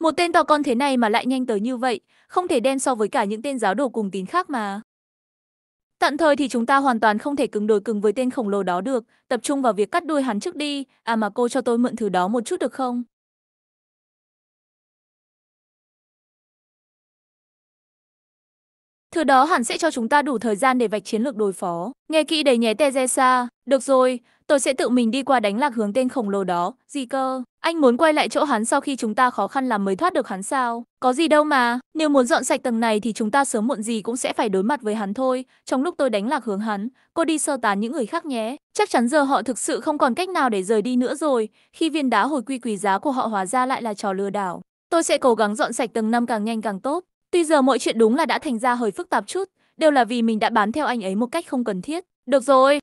Một tên to con thế này mà lại nhanh tới như vậy, không thể đen so với cả những tên giáo đồ cùng tín khác mà. Tận thời thì chúng ta hoàn toàn không thể cứng đối cứng với tên khổng lồ đó được, tập trung vào việc cắt đuôi hắn trước đi, à mà cô cho tôi mượn thứ đó một chút được không? Thứ đó hẳn sẽ cho chúng ta đủ thời gian để vạch chiến lược đối phó. Nghe kỹ đầy nhé Tezesa. Được rồi, tôi sẽ tự mình đi qua đánh lạc hướng tên khổng lồ đó. Gì cơ? Anh muốn quay lại chỗ hắn sau khi chúng ta khó khăn làm mới thoát được hắn sao? Có gì đâu mà, nếu muốn dọn sạch tầng này thì chúng ta sớm muộn gì cũng sẽ phải đối mặt với hắn thôi. Trong lúc tôi đánh lạc hướng hắn, cô đi sơ tán những người khác nhé. Chắc chắn giờ họ thực sự không còn cách nào để rời đi nữa rồi, khi viên đá hồi quy quý giá của họ hóa ra lại là trò lừa đảo. Tôi sẽ cố gắng dọn sạch tầng năm càng nhanh càng tốt. Tuy giờ mọi chuyện đúng là đã thành ra hơi phức tạp chút, đều là vì mình đã bán theo anh ấy một cách không cần thiết. Được rồi.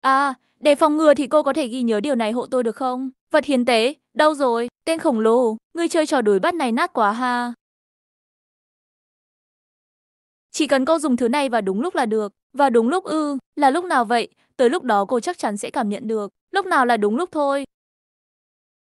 À, để phòng ngừa thì cô có thể ghi nhớ điều này hộ tôi được không? Vật hiến tế, đâu rồi? Tên khổng lồ, ngươi chơi trò đuổi bắt này nát quá ha. Chỉ cần cô dùng thứ này vào đúng lúc là được. Vào đúng lúc ư, là lúc nào vậy? Tới lúc đó cô chắc chắn sẽ cảm nhận được. Lúc nào là đúng lúc thôi.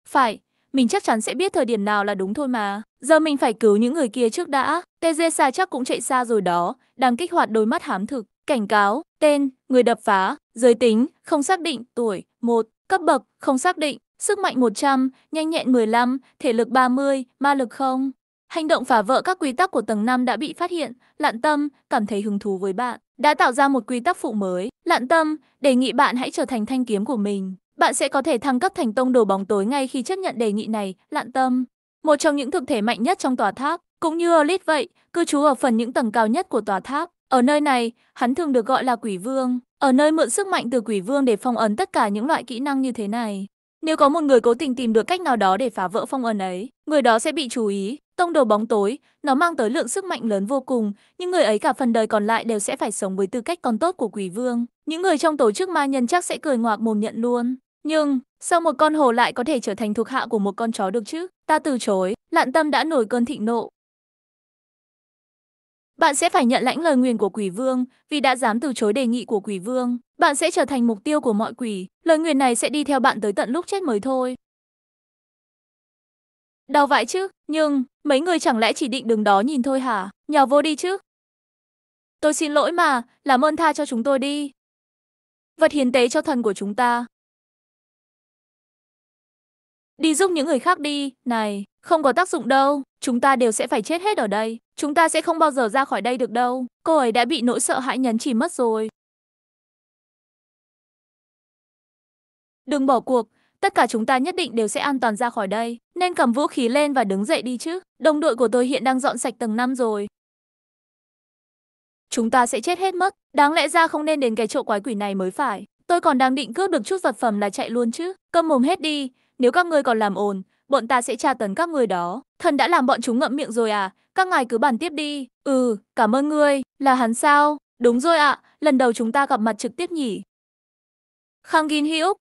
Phải, mình chắc chắn sẽ biết thời điểm nào là đúng thôi mà. Giờ mình phải cứu những người kia trước đã. tê TG xa chắc cũng chạy xa rồi đó, đang kích hoạt đôi mắt hám thực. Cảnh cáo, tên, người đập phá, giới tính, không xác định, tuổi, 1, cấp bậc, không xác định, sức mạnh 100, nhanh nhẹn 15, thể lực 30, ma lực không. Hành động phá vỡ các quy tắc của tầng 5 đã bị phát hiện, Lạn Tâm cảm thấy hứng thú với bạn, đã tạo ra một quy tắc phụ mới. Lạn Tâm đề nghị bạn hãy trở thành thanh kiếm của mình. Bạn sẽ có thể thăng cấp thành tông đồ bóng tối ngay khi chấp nhận đề nghị này, Lạn Tâm. Một trong những thực thể mạnh nhất trong tòa tháp, cũng như Elite vậy, cư trú ở phần những tầng cao nhất của tòa tháp. Ở nơi này, hắn thường được gọi là quỷ vương, ở nơi mượn sức mạnh từ quỷ vương để phong ấn tất cả những loại kỹ năng như thế này. Nếu có một người cố tình tìm được cách nào đó để phá vỡ phong ấn ấy, người đó sẽ bị chú ý, tông đồ bóng tối, nó mang tới lượng sức mạnh lớn vô cùng, nhưng người ấy cả phần đời còn lại đều sẽ phải sống với tư cách con tốt của quỷ vương. Những người trong tổ chức ma nhân chắc sẽ cười ngoạc mồm nhận luôn. Nhưng, sao một con hồ lại có thể trở thành thuộc hạ của một con chó được chứ? Ta từ chối, lạn tâm đã nổi cơn thịnh nộ, bạn sẽ phải nhận lãnh lời nguyền của quỷ vương vì đã dám từ chối đề nghị của quỷ vương. Bạn sẽ trở thành mục tiêu của mọi quỷ. Lời nguyền này sẽ đi theo bạn tới tận lúc chết mới thôi. Đau vãi chứ, nhưng mấy người chẳng lẽ chỉ định đường đó nhìn thôi hả? Nhào vô đi chứ. Tôi xin lỗi mà, làm ơn tha cho chúng tôi đi. Vật hiến tế cho thần của chúng ta. Đi giúp những người khác đi, này. Không có tác dụng đâu, chúng ta đều sẽ phải chết hết ở đây. Chúng ta sẽ không bao giờ ra khỏi đây được đâu. Cô ấy đã bị nỗi sợ hãi nhấn chìm mất rồi. Đừng bỏ cuộc, tất cả chúng ta nhất định đều sẽ an toàn ra khỏi đây. Nên cầm vũ khí lên và đứng dậy đi chứ. Đồng đội của tôi hiện đang dọn sạch tầng 5 rồi. Chúng ta sẽ chết hết mất. Đáng lẽ ra không nên đến cái chỗ quái quỷ này mới phải. Tôi còn đang định cướp được chút vật phẩm là chạy luôn chứ. Cơm mồm hết đi, nếu các ngươi còn làm ồn, bọn ta sẽ tra tấn các người đó. Thần đã làm bọn chúng ngậm miệng rồi à? Các ngài cứ bàn tiếp đi. Ừ, cảm ơn ngươi, là hắn sao? Đúng rồi ạ, lần đầu chúng ta gặp mặt trực tiếp nhỉ? Khang Gin Hyuk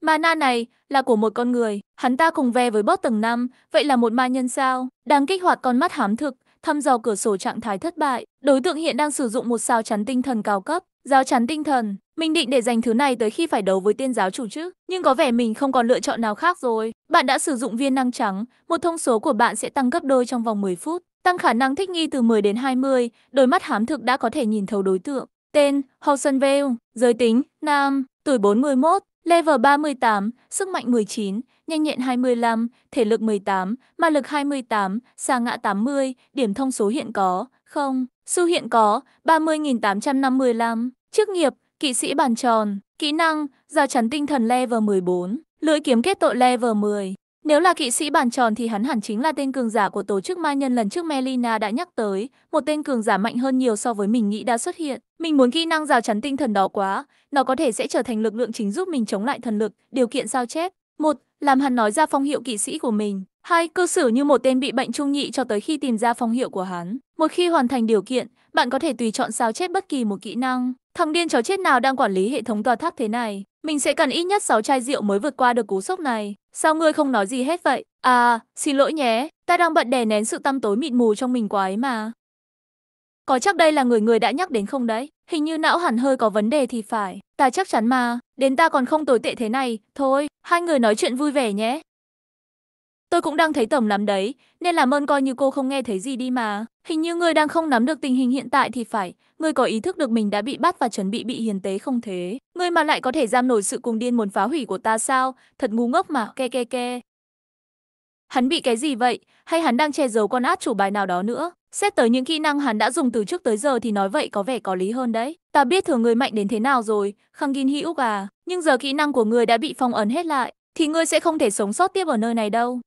Mana này là của một con người, hắn ta cùng ve với bót tầng 5, vậy là một ma nhân sao? Đang kích hoạt con mắt hám thực, thăm dò cửa sổ trạng thái thất bại. Đối tượng hiện đang sử dụng một sao chắn tinh thần cao cấp, Giao chắn tinh thần, mình định để dành thứ này tới khi phải đấu với tiên giáo chủ chứ, nhưng có vẻ mình không còn lựa chọn nào khác rồi. Bạn đã sử dụng viên năng trắng, một thông số của bạn sẽ tăng gấp đôi trong vòng 10 phút, tăng khả năng thích nghi từ 10 đến 20, đôi mắt hám thực đã có thể nhìn thấu đối tượng. Tên, Housen Vale, giới tính, nam, tuổi 41, level 38, sức mạnh 19, nhanh nhẹn 25, thể lực 18, ma lực 28, xa ngã 80, điểm thông số hiện có, không, Su hiện có 30.855, chức nghiệp, kỵ sĩ bàn tròn, kỹ năng, giao chắn tinh thần level 14, lưỡi kiếm kết tội level 10. Nếu là kỵ sĩ bàn tròn thì hắn hẳn chính là tên cường giả của tổ chức ma nhân lần trước Melina đã nhắc tới, một tên cường giả mạnh hơn nhiều so với mình nghĩ đã xuất hiện. Mình muốn kỹ năng rào chắn tinh thần đó quá, nó có thể sẽ trở thành lực lượng chính giúp mình chống lại thần lực, điều kiện sao chép. một làm hắn nói ra phong hiệu kỵ sĩ của mình. Hai, cư xử như một tên bị bệnh trung nhị cho tới khi tìm ra phong hiệu của hắn. Một khi hoàn thành điều kiện, bạn có thể tùy chọn sao chết bất kỳ một kỹ năng. Thằng điên chó chết nào đang quản lý hệ thống tòa tháp thế này? Mình sẽ cần ít nhất 6 chai rượu mới vượt qua được cú sốc này. Sao ngươi không nói gì hết vậy? À, xin lỗi nhé, ta đang bận đè nén sự tâm tối mịt mù trong mình quá ấy mà. Có chắc đây là người người đã nhắc đến không đấy? Hình như não hẳn hơi có vấn đề thì phải. Ta chắc chắn mà, đến ta còn không tồi tệ thế này. Thôi, hai người nói chuyện vui vẻ nhé. Tôi cũng đang thấy tổng lắm đấy, nên làm ơn coi như cô không nghe thấy gì đi mà. Hình như người đang không nắm được tình hình hiện tại thì phải, người có ý thức được mình đã bị bắt và chuẩn bị bị hiền tế không thế. Người mà lại có thể giam nổi sự cuồng điên muốn phá hủy của ta sao, thật ngu ngốc mà, ke ke ke. Hắn bị cái gì vậy, hay hắn đang che giấu con át chủ bài nào đó nữa? Xét tới những kỹ năng hắn đã dùng từ trước tới giờ thì nói vậy có vẻ có lý hơn đấy. Ta biết thường người mạnh đến thế nào rồi, Khang Gin Hi Úc à, nhưng giờ kỹ năng của người đã bị phong ấn hết lại, thì ngươi sẽ không thể sống sót tiếp ở nơi này đâu.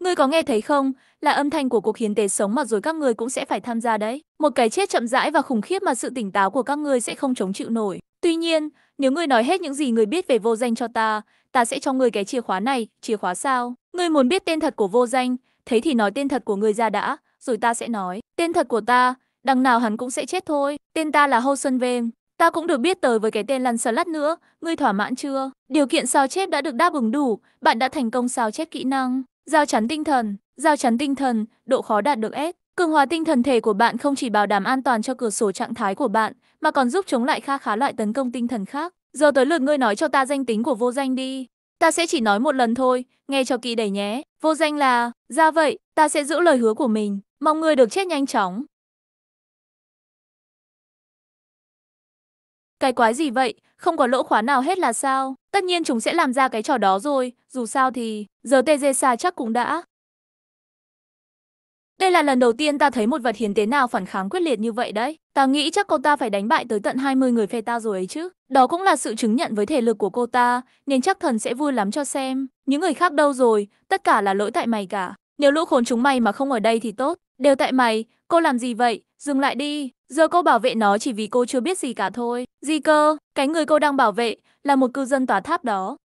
Ngươi có nghe thấy không, là âm thanh của cuộc hiến tế sống mà rồi các ngươi cũng sẽ phải tham gia đấy. Một cái chết chậm rãi và khủng khiếp mà sự tỉnh táo của các ngươi sẽ không chống chịu nổi. Tuy nhiên, nếu ngươi nói hết những gì ngươi biết về vô danh cho ta, ta sẽ cho ngươi cái chìa khóa này, chìa khóa sao? Ngươi muốn biết tên thật của vô danh, thế thì nói tên thật của ngươi ra đã rồi ta sẽ nói. Tên thật của ta, đằng nào hắn cũng sẽ chết thôi. Tên ta là Hô Xuân Vêm. Ta cũng được biết tới với cái tên lăn xà lát nữa, ngươi thỏa mãn chưa? Điều kiện sao chép đã được đáp ứng đủ, bạn đã thành công sao chép kỹ năng. Giao chắn tinh thần, giao chắn tinh thần, độ khó đạt được S. Cường hóa tinh thần thể của bạn không chỉ bảo đảm an toàn cho cửa sổ trạng thái của bạn, mà còn giúp chống lại kha khá loại tấn công tinh thần khác. Giờ tới lượt ngươi nói cho ta danh tính của vô danh đi. Ta sẽ chỉ nói một lần thôi, nghe cho kỹ đầy nhé. Vô danh là, ra vậy, ta sẽ giữ lời hứa của mình. Mong ngươi được chết nhanh chóng. Cái quái gì vậy? Không có lỗ khóa nào hết là sao? Tất nhiên chúng sẽ làm ra cái trò đó rồi. Dù sao thì, giờ Dê xa chắc cũng đã. Đây là lần đầu tiên ta thấy một vật hiến tế nào phản kháng quyết liệt như vậy đấy. Ta nghĩ chắc cô ta phải đánh bại tới tận 20 người phe ta rồi ấy chứ. Đó cũng là sự chứng nhận với thể lực của cô ta, nên chắc thần sẽ vui lắm cho xem. Những người khác đâu rồi, tất cả là lỗi tại mày cả. Nếu lũ khốn chúng mày mà không ở đây thì tốt. Đều tại mày, cô làm gì vậy? Dừng lại đi. Giờ cô bảo vệ nó chỉ vì cô chưa biết gì cả thôi. Gì cơ? Cái người cô đang bảo vệ là một cư dân tòa tháp đó.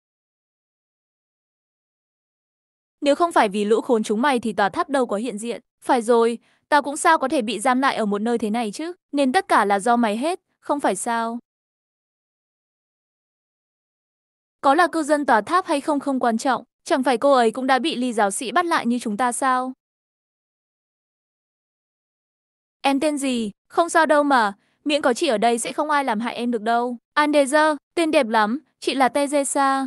Nếu không phải vì lũ khốn chúng mày thì tòa tháp đâu có hiện diện. Phải rồi, tao cũng sao có thể bị giam lại ở một nơi thế này chứ. Nên tất cả là do mày hết, không phải sao. Có là cư dân tòa tháp hay không không quan trọng. Chẳng phải cô ấy cũng đã bị ly giáo sĩ bắt lại như chúng ta sao? Em tên gì? Không sao đâu mà, miễn có chị ở đây sẽ không ai làm hại em được đâu. Andezer, tên đẹp lắm, chị là Tezesa.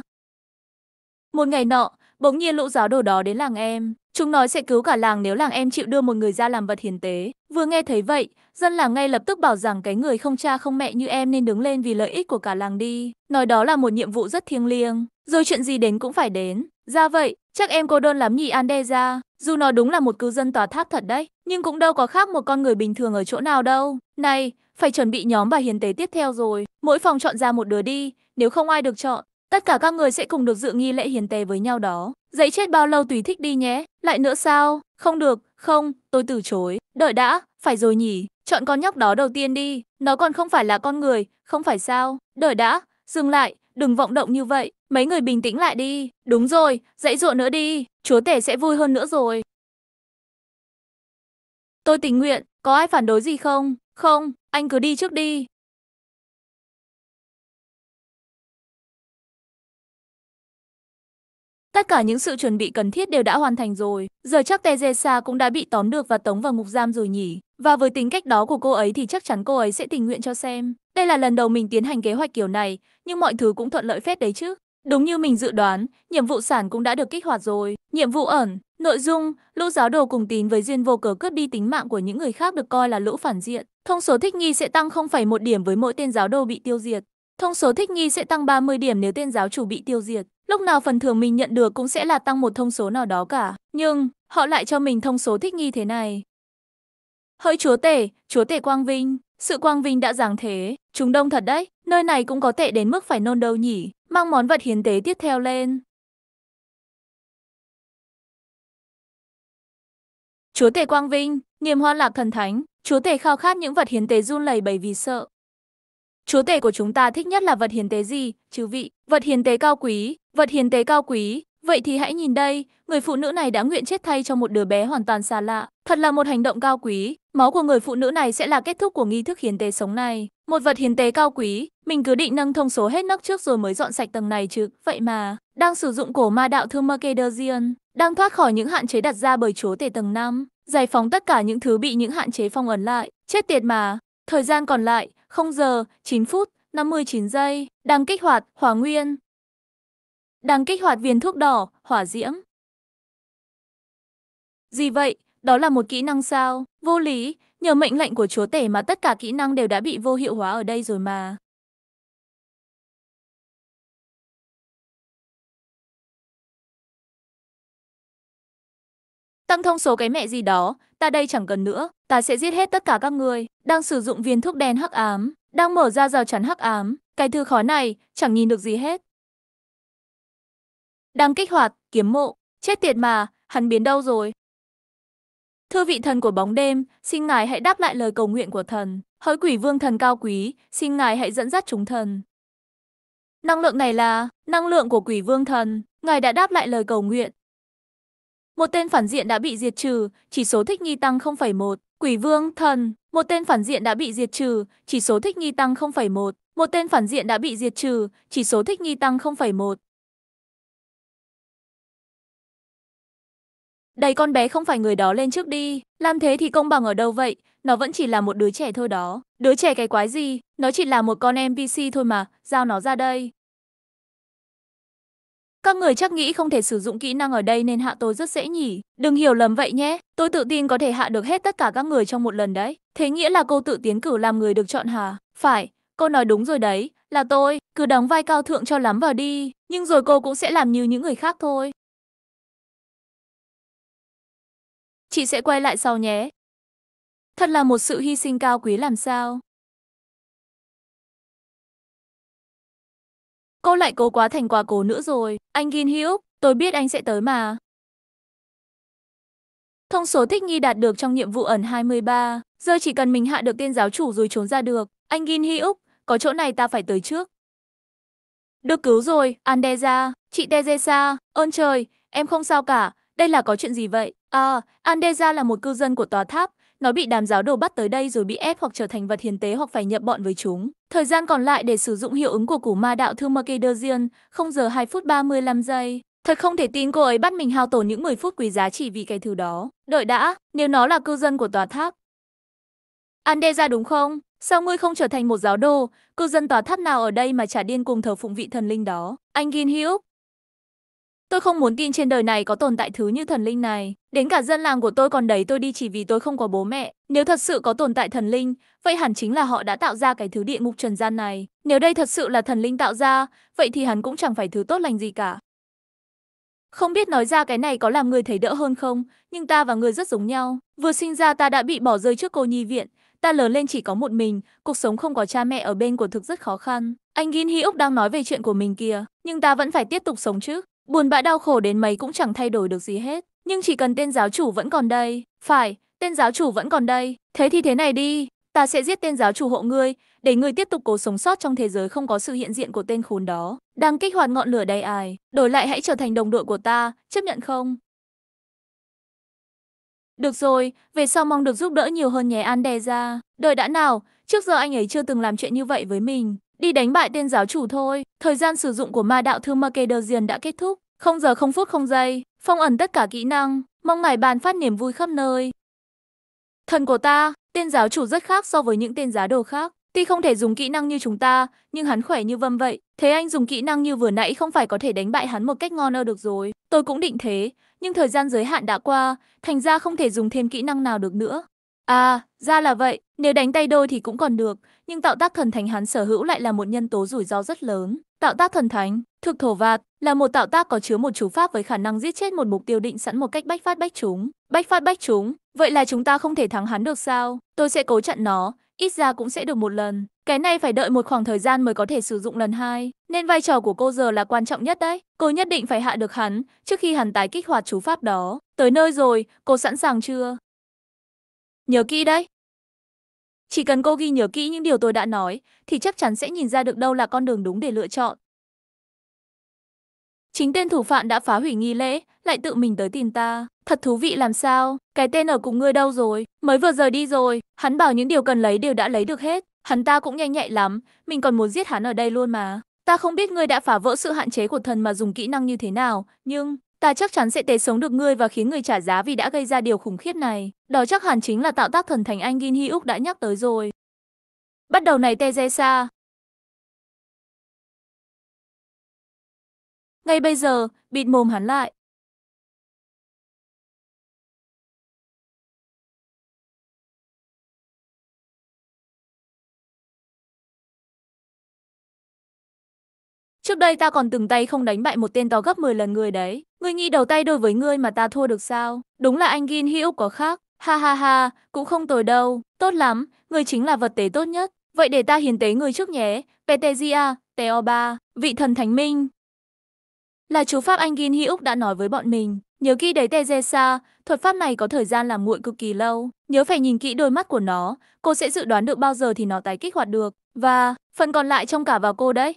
Một ngày nọ, bỗng nhiên lũ giáo đồ đó đến làng em. Chúng nói sẽ cứu cả làng nếu làng em chịu đưa một người ra làm vật hiến tế. Vừa nghe thấy vậy, dân làng ngay lập tức bảo rằng cái người không cha không mẹ như em nên đứng lên vì lợi ích của cả làng đi. Nói đó là một nhiệm vụ rất thiêng liêng, rồi chuyện gì đến cũng phải đến. Ra dạ vậy, chắc em cô đơn lắm nhỉ Andeza. Dù nó đúng là một cư dân tòa tháp thật đấy. Nhưng cũng đâu có khác một con người bình thường ở chỗ nào đâu. Này, phải chuẩn bị nhóm và hiến tế tiếp theo rồi. Mỗi phòng chọn ra một đứa đi, nếu không ai được chọn, tất cả các người sẽ cùng được dự nghi lễ hiến tế với nhau đó. Dậy chết bao lâu tùy thích đi nhé. Lại nữa sao? Không được, không, tôi từ chối. Đợi đã, phải rồi nhỉ. Chọn con nhóc đó đầu tiên đi. Nó còn không phải là con người, không phải sao? Đợi đã, dừng lại, đừng vọng động như vậy. Mấy người bình tĩnh lại đi. Đúng rồi, dãy dụa nữa đi. Chúa tể sẽ vui hơn nữa rồi. Tôi tình nguyện, có ai phản đối gì không? Không, anh cứ đi trước đi. Tất cả những sự chuẩn bị cần thiết đều đã hoàn thành rồi. Giờ chắc Tejesa cũng đã bị tóm được và tống vào ngục giam rồi nhỉ. Và với tính cách đó của cô ấy thì chắc chắn cô ấy sẽ tình nguyện cho xem. Đây là lần đầu mình tiến hành kế hoạch kiểu này, nhưng mọi thứ cũng thuận lợi phết đấy chứ. Đúng như mình dự đoán, nhiệm vụ sản cũng đã được kích hoạt rồi. Nhiệm vụ ẩn, nội dung, lũ giáo đồ cùng tín với duyên vô cớ cướp đi tính mạng của những người khác được coi là lũ phản diện. Thông số thích nghi sẽ tăng 0,1 điểm với mỗi tên giáo đồ bị tiêu diệt. Thông số thích nghi sẽ tăng 30 điểm nếu tên giáo chủ bị tiêu diệt. Lúc nào phần thưởng mình nhận được cũng sẽ là tăng một thông số nào đó cả. Nhưng, họ lại cho mình thông số thích nghi thế này. Hỡi chúa tể, chúa tể quang vinh, sự quang vinh đã giáng thế, chúng đông thật đấy, nơi này cũng có tệ đến mức phải nôn đâu nhỉ, mang món vật hiến tế tiếp theo lên. Chúa tể quang vinh, nghiêm hoa lạc thần thánh, chúa tể khao khát những vật hiến tế run lẩy bẩy vì sợ. Chúa tể của chúng ta thích nhất là vật hiến tế gì, chư vị, vật hiến tế cao quý, vật hiến tế cao quý, Vậy thì hãy nhìn đây, người phụ nữ này đã nguyện chết thay cho một đứa bé hoàn toàn xa lạ. Thật là một hành động cao quý, máu của người phụ nữ này sẽ là kết thúc của nghi thức hiến tế sống này. Một vật hiến tế cao quý, mình cứ định nâng thông số hết nấc trước rồi mới dọn sạch tầng này chứ. Vậy mà, đang sử dụng cổ ma đạo thương Mercedesian, đang thoát khỏi những hạn chế đặt ra bởi chúa tể tầng 5, giải phóng tất cả những thứ bị những hạn chế phong ấn lại. Chết tiệt mà, thời gian còn lại, 0 giờ, 9 phút, 59 giây, đang kích hoạt, hỏa nguyên, đang kích hoạt viên thuốc đỏ, hỏa diễm. Gì vậy? Đó là một kỹ năng sao? Vô lý, nhờ mệnh lệnh của chúa tể mà tất cả kỹ năng đều đã bị vô hiệu hóa ở đây rồi mà. Tăng thông số cái mẹ gì đó, ta đây chẳng cần nữa, ta sẽ giết hết tất cả các người, đang sử dụng viên thuốc đen hắc ám, đang mở ra rào chắn hắc ám, cái thứ khó này, chẳng nhìn được gì hết. Đang kích hoạt, kiếm mộ. Chết tiệt mà, hắn biến đâu rồi? Thưa vị thần của bóng đêm, xin ngài hãy đáp lại lời cầu nguyện của thần. Hỡi quỷ vương thần cao quý, xin ngài hãy dẫn dắt chúng thần. Năng lượng này là năng lượng của quỷ vương thần. Ngài đã đáp lại lời cầu nguyện. Một tên phản diện đã bị diệt trừ, chỉ số thích nghi tăng 0,1. Quỷ vương thần. Một tên phản diện đã bị diệt trừ, chỉ số thích nghi tăng 0,1. Một tên phản diện đã bị diệt trừ, chỉ số thích nghi tăng 0,1. Đẩy con bé không phải người đó lên trước đi, làm thế thì công bằng ở đâu vậy, nó vẫn chỉ là một đứa trẻ thôi đó. Đứa trẻ cái quái gì, nó chỉ là một con NPC thôi mà, giao nó ra đây. Các người chắc nghĩ không thể sử dụng kỹ năng ở đây nên hạ tôi rất dễ nhỉ. Đừng hiểu lầm vậy nhé, tôi tự tin có thể hạ được hết tất cả các người trong một lần đấy. Thế nghĩa là cô tự tiến cử làm người được chọn hả? Phải, cô nói đúng rồi đấy, là tôi, cứ đóng vai cao thượng cho lắm vào đi. Nhưng rồi cô cũng sẽ làm như những người khác thôi. Chị sẽ quay lại sau nhé. Thật là một sự hy sinh cao quý làm sao. Cô lại cố quá thành quả cố nữa rồi. Anh Gin Hyuk, tôi biết anh sẽ tới mà. Thông số thích nghi đạt được trong nhiệm vụ ẩn 23. Giờ chỉ cần mình hạ được tên giáo chủ rồi trốn ra được. Anh Gin Hyuk, có chỗ này ta phải tới trước. Được cứu rồi, Andeza, chị Tezesa, ơn trời, em không sao cả, đây là có chuyện gì vậy? À, Andeza là một cư dân của tòa tháp. Nó bị đám giáo đồ bắt tới đây rồi bị ép hoặc trở thành vật hiến tế hoặc phải nhập bọn với chúng. Thời gian còn lại để sử dụng hiệu ứng của củ ma đạo thư Mercadorian, 0 giờ 2 phút 35 giây. Thật không thể tin cô ấy bắt mình hao tổn những 10 phút quý giá chỉ vì cái thứ đó. Đợi đã, nếu nó là cư dân của tòa tháp. Andeza đúng không? Sao ngươi không trở thành một giáo đồ, cư dân tòa tháp nào ở đây mà trả điên cùng thờ phụng vị thần linh đó? Anh Gin Hyuk, Tôi không muốn tin trên đời này có tồn tại thứ như thần linh này. Đến cả dân làng của tôi còn đẩy tôi đi chỉ vì tôi không có bố mẹ. Nếu thật sự có tồn tại thần linh, vậy hẳn chính là họ đã tạo ra cái thứ địa ngục trần gian này. Nếu đây thật sự là thần linh tạo ra, vậy thì hắn cũng chẳng phải thứ tốt lành gì cả. Không biết nói ra cái này có làm người thấy đỡ hơn không, nhưng ta và người rất giống nhau. Vừa sinh ra ta đã bị bỏ rơi trước cô nhi viện, ta lớn lên chỉ có một mình, cuộc sống không có cha mẹ ở bên của thực rất khó khăn. Anh Gin Hi Úc đang nói về chuyện của mình kìa, nhưng ta vẫn phải tiếp tục sống chứ. Buồn bã đau khổ đến mấy cũng chẳng thay đổi được gì hết. Nhưng chỉ cần tên giáo chủ vẫn còn đây. Phải, tên giáo chủ vẫn còn đây. Thế thì thế này đi, ta sẽ giết tên giáo chủ hộ ngươi, để ngươi tiếp tục cố sống sót trong thế giới không có sự hiện diện của tên khốn đó. Đang kích hoạt ngọn lửa đầy ai? đổi lại hãy trở thành đồng đội của ta, chấp nhận không? Được rồi, về sau mong được giúp đỡ nhiều hơn nhé An đè ra. Đợi đã nào, trước giờ anh ấy chưa từng làm chuyện như vậy với mình. Đi đánh bại tên giáo chủ thôi. Thời gian sử dụng của ma đạo thương Makedonian đã kết thúc. không giờ không phút không giây. Phong ẩn tất cả kỹ năng. Mong ngài ban phát niềm vui khắp nơi. Thần của ta, tên giáo chủ rất khác so với những tên giá đồ khác. Tuy không thể dùng kỹ năng như chúng ta, nhưng hắn khỏe như vâm vậy. Thế anh dùng kỹ năng như vừa nãy không phải có thể đánh bại hắn một cách ngon ơ được rồi. Tôi cũng định thế, nhưng thời gian giới hạn đã qua, thành ra không thể dùng thêm kỹ năng nào được nữa. À, ra là vậy, nếu đánh tay đôi thì cũng còn được, nhưng tạo tác thần thánh hắn sở hữu lại là một nhân tố rủi ro rất lớn. Tạo tác thần thánh, thực thổ vạt, là một tạo tác có chứa một chú pháp với khả năng giết chết một mục tiêu định sẵn một cách bách phát bách chúng. Bách phát bách chúng, vậy là chúng ta không thể thắng hắn được sao? Tôi sẽ cố chặn nó, ít ra cũng sẽ được một lần. Cái này phải đợi một khoảng thời gian mới có thể sử dụng lần hai, nên vai trò của cô giờ là quan trọng nhất đấy. Cô nhất định phải hạ được hắn trước khi hắn tái kích hoạt chú pháp đó. Tới nơi rồi, cô sẵn sàng chưa? Nhớ kỹ đấy. Chỉ cần cô ghi nhớ kỹ những điều tôi đã nói, thì chắc chắn sẽ nhìn ra được đâu là con đường đúng để lựa chọn. Chính tên thủ phạm đã phá hủy nghi lễ, lại tự mình tới tìm ta. Thật thú vị làm sao, cái tên ở cùng ngươi đâu rồi, mới vừa rời đi rồi, hắn bảo những điều cần lấy đều đã lấy được hết. Hắn ta cũng nhanh nhạy lắm, mình còn muốn giết hắn ở đây luôn mà. Ta không biết ngươi đã phá vỡ sự hạn chế của thần mà dùng kỹ năng như thế nào, nhưng ta chắc chắn sẽ tế sống được ngươi và khiến ngươi trả giá vì đã gây ra điều khủng khiếp này. Đó chắc hẳn chính là tạo tác thần thành anh Gin Hyuk đã nhắc tới rồi. Bắt đầu này Tejesa. Ngay bây giờ, bịt mồm hắn lại. Trước đây ta còn từng tay không đánh bại một tên to gấp 10 lần người đấy. Ngươi nghĩ đầu tay đôi với ngươi mà ta thua được sao? Đúng là anh Gin Hyuk có khác. Ha ha ha, cũng không tồi đâu, tốt lắm, người chính là vật tế tốt nhất. Vậy để ta hiến tế người trước nhé, Petezia, Teo3, vị thần thánh minh. Là chú Pháp Anh Gin Úc đã nói với bọn mình, nhớ kỹ đấy Tezesa, thuật pháp này có thời gian làm muội cực kỳ lâu, nhớ phải nhìn kỹ đôi mắt của nó, cô sẽ dự đoán được bao giờ thì nó tái kích hoạt được, và phần còn lại trông cả vào cô đấy.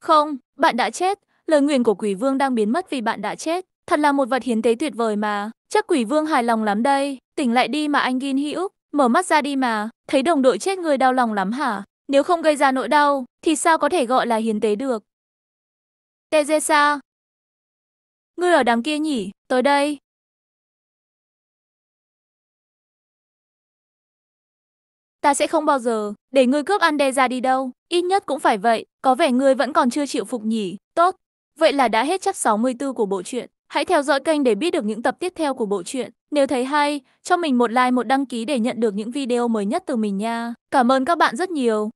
Không, bạn đã chết, lời nguyền của quỷ vương đang biến mất vì bạn đã chết. Thật là một vật hiến tế tuyệt vời mà. Chắc quỷ vương hài lòng lắm đây. Tỉnh lại đi mà anh Gin Hi Úc. Mở mắt ra đi mà. Thấy đồng đội chết người đau lòng lắm hả? Nếu không gây ra nỗi đau, thì sao có thể gọi là hiến tế được? Tê Sa. Ngươi ở đằng kia nhỉ? Tới đây. Ta sẽ không bao giờ để ngươi cướp ăn đe ra đi đâu. Ít nhất cũng phải vậy. Có vẻ ngươi vẫn còn chưa chịu phục nhỉ. Tốt. Vậy là đã hết chắc 64 của bộ truyện. Hãy theo dõi kênh để biết được những tập tiếp theo của bộ truyện. Nếu thấy hay, cho mình một like một đăng ký để nhận được những video mới nhất từ mình nha. Cảm ơn các bạn rất nhiều.